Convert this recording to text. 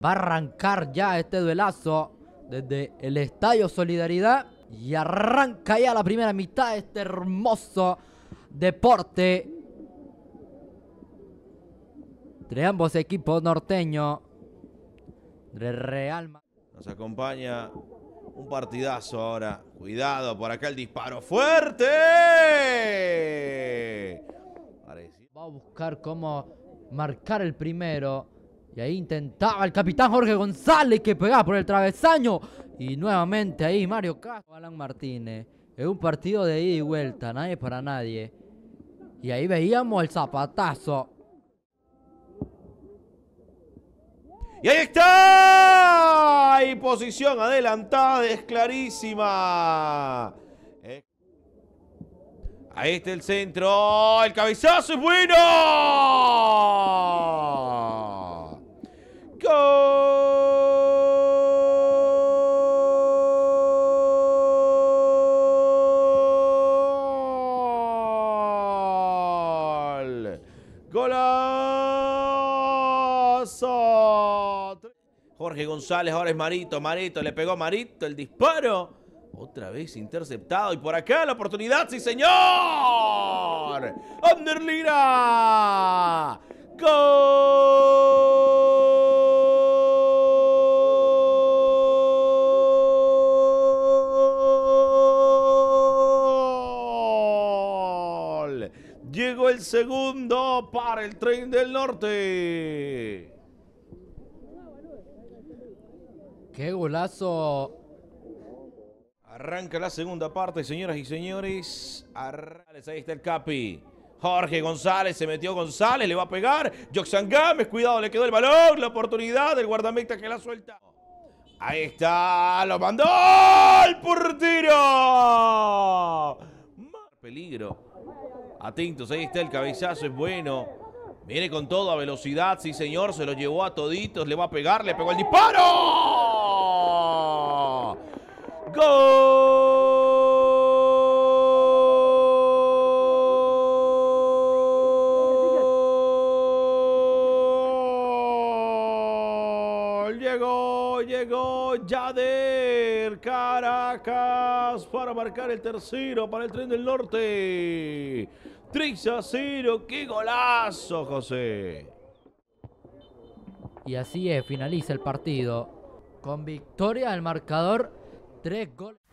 Va a arrancar ya este duelazo desde el Estadio Solidaridad. Y arranca ya la primera mitad de este hermoso deporte. Entre ambos equipos norteños. De Real Nos acompaña un partidazo ahora. Cuidado, por acá el disparo fuerte. Va a buscar cómo marcar el primero. Y ahí intentaba el capitán Jorge González que pegaba por el travesaño. Y nuevamente ahí Mario Castro, Alan Martínez. Es un partido de ida y vuelta, nadie para nadie. Y ahí veíamos el zapatazo. Y ahí está. Y posición adelantada es clarísima. Eh. Ahí está el centro. El cabezazo es bueno. Jorge González ahora es Marito, Marito, le pegó Marito el disparo. Otra vez interceptado y por acá la oportunidad, sí señor. Underlira, Gol. el segundo para el tren del norte. ¡Qué golazo! Arranca la segunda parte, señoras y señores. ahí está el Capi. Jorge González, se metió González, le va a pegar. Joxan cuidado, le quedó el balón, la oportunidad del guardameta que la suelta. Ahí está, lo mandó el tiro Peligro. Atentos, ahí está el cabezazo, es bueno. Viene con toda velocidad, sí señor, se lo llevó a toditos, le va a pegar, le pegó el disparo. ¡Gol! llegó, llegó Jader Caracas para marcar el tercero para el tren del norte. 3 a 0, qué golazo, José. Y así es, finaliza el partido. Con victoria al marcador, Tres goles.